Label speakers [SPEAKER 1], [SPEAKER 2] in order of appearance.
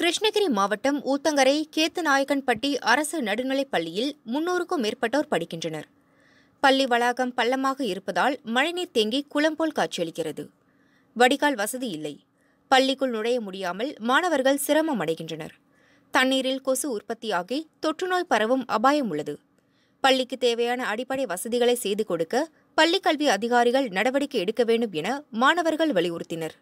[SPEAKER 1] கிருஷ்ணகிரி மாவட்டம் ஊத்தங்கரை கேத்துநாயக்கன்பட்டி அரசு நடுநிலைப் பள்ளியில் முன்னூறுக்கும் மேற்பட்டோர் படிக்கின்றனர் பள்ளி வளாகம் பள்ளமாக இருப்பதால் மழைநீர் தேங்கி குளம் போல் காட்சியளிக்கிறது வடிகால் வசதி இல்லை பள்ளிக்குள் நுழைய முடியாமல் மாணவர்கள் சிரமம் அடைகின்றனர் தண்ணீரில் கொசு உற்பத்தியாகி தொற்றுநோய் பரவும் அபாயம் உள்ளது பள்ளிக்கு தேவையான அடிப்படை வசதிகளை செய்து கொடுக்க பள்ளிக்கல்வி அதிகாரிகள் நடவடிக்கை எடுக்க வேண்டும் என மாணவர்கள் வலியுறுத்தினர்